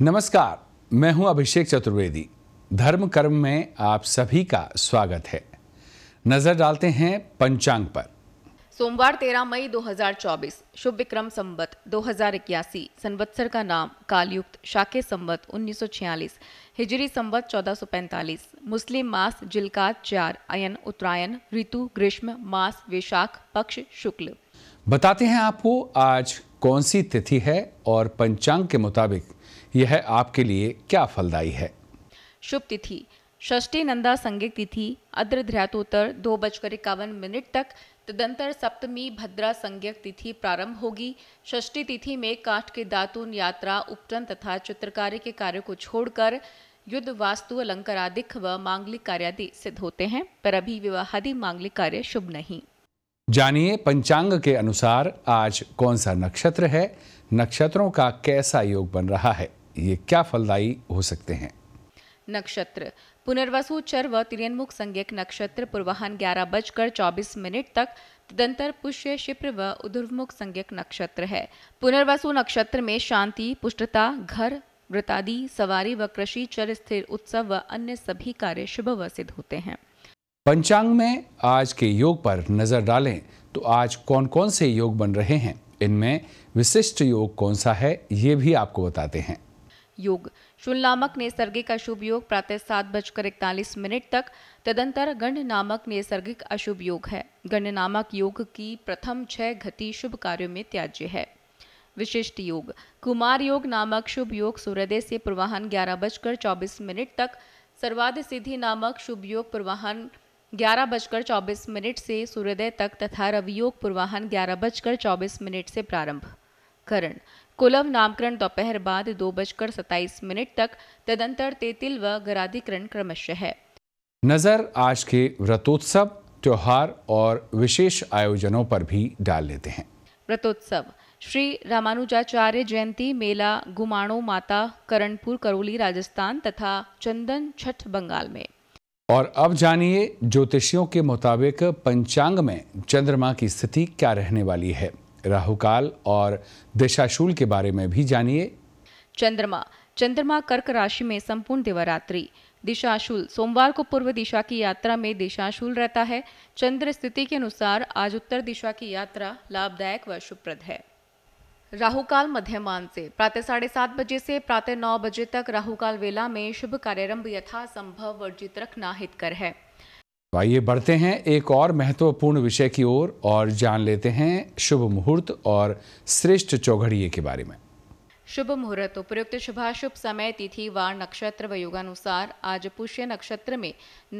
नमस्कार मैं हूं अभिषेक चतुर्वेदी धर्म कर्म में आप सभी का स्वागत है नजर डालते हैं पंचांग पर सोमवार 13 मई 2024 शुभ विक्रम संबत दो हजार इक्यासी संवत्सर का नाम कालयुक्त शाके संबत 1946 हिजरी संबत 1445 मुस्लिम मास जिलका चार अयन उत्तरायण ऋतु ग्रीष्म मास वैशाख पक्ष शुक्ल बताते हैं आपको आज कौन सी तिथि है और पंचांग के मुताबिक यह आपके लिए क्या फलदायी है शुभ तिथि षष्ठी नंदा संज्ञक तिथि अद्रध्यातोत्तर दो बजकर इक्यावन मिनट तक तदंतर सप्तमी भद्रा संज्ञक तिथि प्रारंभ होगी षष्ठी तिथि में काठ के दातुन यात्रा उपटन तथा चित्रकारी के कार्य को छोड़कर युद्ध वास्तु अलंकारादिक व मांगलिक कार्यादि सिद्ध होते हैं पर अभी विवाहादि मांगलिक कार्य शुभ नहीं जानिए पंचांग के अनुसार आज कौन सा नक्षत्र है नक्षत्रों का कैसा योग बन रहा है ये क्या फलदायी हो सकते हैं नक्षत्र पुनर्वसु चर व त्रियन्मुख संज्ञक नक्षत्र पूर्वाहन ग्यारह बजकर चौबीस मिनट तक तदंतर पुष्य क्षिप्र व उधर्वमुख संज्ञक नक्षत्र है पुनर्वसु नक्षत्र में शांति पुष्टता घर व्रतादि सवारी व कृषि चर स्थिर उत्सव व अन्य सभी कार्य शुभ व सिद्ध होते हैं पंचांग में आज के योग पर नजर डालें तो आज कौन कौन से योग बन रहे हैं इनमें विशिष्ट योग कौन सा है ये भी आपको बताते हैं योग शुल नामक नैसर्गिक अशुभ योग प्रातः सात बजकर इकतालीस मिनट तक तदंतर गण नामक नैसर्गिक अशुभ योग है गण नामक योग की प्रथम छह घति शुभ कार्यों में त्याज्य है विशिष्ट योग कुमार योग नामक शुभ योग सूर्योदय से पूर्वाहन ग्यारह बजकर चौबीस मिनट तक सर्वाध सिद्धि नामक शुभ योग पूर्वाहन ग्यारह बजकर चौबीस मिनट से सूर्योदय तक तथा रवियोग पूर्वाहन ग्यारह बजकर चौबीस मिनट से प्रारंभ करण कुलव नामकरण दोपहर बाद दो बजकर सताइस मिनट तक तदंतर तेतिल व गराधिकरण क्रमश है नजर आज के व्रतोत्सव त्योहार और विशेष आयोजनों पर भी डाल लेते हैं व्रतोत्सव श्री रामानुजाचार्य जयंती मेला गुमाणो माता करणपुर करौली राजस्थान तथा चंदन छठ बंगाल में और अब जानिए ज्योतिषियों के मुताबिक पंचांग में चंद्रमा की स्थिति क्या रहने वाली है राहुकाल और दिशाशूल के बारे में भी जानिए चंद्रमा चंद्रमा कर्क राशि में संपूर्ण दिवरात्रि दिशाशूल सोमवार को पूर्व दिशा की यात्रा में दिशाशूल रहता है चंद्र स्थिति के अनुसार आज उत्तर दिशा की यात्रा लाभदायक व शुभप्रद है राहुकाल मध्यमान से प्रातः साढ़े सात बजे से प्रातः नौ बजे तक राहुकाल वेला में शुभ कार्यारंभ यथा संभव वर्जित रखना हितकर है तो आइए बढ़ते हैं एक और महत्वपूर्ण विषय की ओर और, और जान लेते हैं शुभ मुहूर्त और श्रेष्ठ चौघड़िए के बारे में शुभ मुहूर्त उपयुक्त शुभाशुभ समय तिथि व नक्षत्र व योगानुसार आज पुष्य नक्षत्र में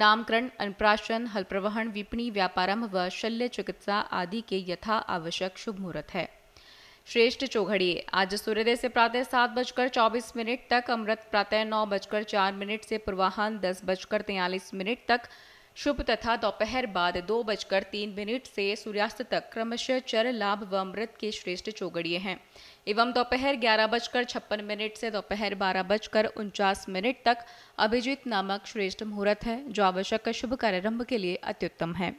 नामकरण अनुप्राशन हल प्रवहन विपणी व्यापारंभ व शल्य चिकित्सा आदि के यथा आवश्यक शुभ मुहूर्त है श्रेष्ठ चौघड़िए आज सूर्योदय से प्रातः सात बजकर चौबीस मिनट तक अमृत प्रातः नौ बजकर चार मिनट से पूर्वाहन दस बजकर तैयलीस मिनट तक शुभ तथा दोपहर बाद दो बजकर तीन मिनट से सूर्यास्त तक क्रमशः चर लाभ व अमृत के श्रेष्ठ चौगड़िए हैं एवं दोपहर ग्यारह बजकर छप्पन मिनट से दोपहर बारह बजकर उनचास मिनट तक अभिजीत नामक श्रेष्ठ मुहूर्त है जो आवश्यक शुभ कार्यारंभ के लिए अत्युत्तम है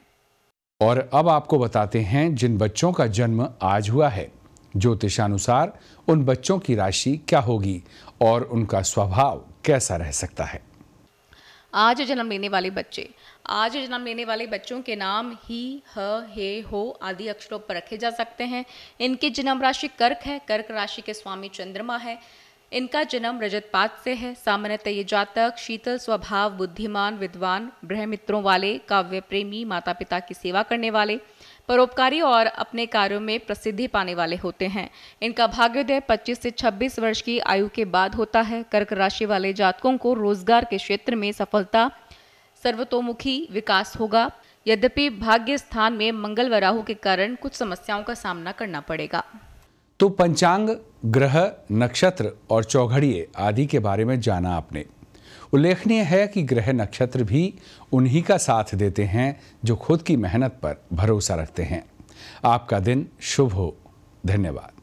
और अब आपको बताते हैं जिन बच्चों का जन्म आज हुआ है ज्योतिषानुसार उन बच्चों की राशि क्या होगी और उनका स्वभाव कैसा रह सकता है आज जन्म लेने वाले बच्चे आज जन्म लेने वाले बच्चों के नाम ही ह हे हो आदि अक्षरों पर रखे जा सकते हैं इनकी जन्म राशि कर्क है कर्क राशि के स्वामी चंद्रमा है इनका जन्म रजतपात से है सामान्यतः ये जातक शीतल स्वभाव बुद्धिमान विद्वान गृहमित्रों वाले काव्य प्रेमी माता पिता की सेवा करने वाले परोपकारी और अपने कार्यों में प्रसिद्धि पाने वाले होते हैं इनका भाग्योदय 25 से 26 वर्ष की आयु के बाद होता है कर्क राशि वाले जातकों को रोजगार के क्षेत्र में सफलता सर्वतोमुखी विकास होगा यद्यपि भाग्य स्थान में मंगल व राहु के कारण कुछ समस्याओं का सामना करना पड़ेगा तो पंचांग ग्रह नक्षत्र और चौघड़िए आदि के बारे में जाना आपने उल्लेखनीय है कि ग्रह नक्षत्र भी उन्हीं का साथ देते हैं जो खुद की मेहनत पर भरोसा रखते हैं आपका दिन शुभ हो धन्यवाद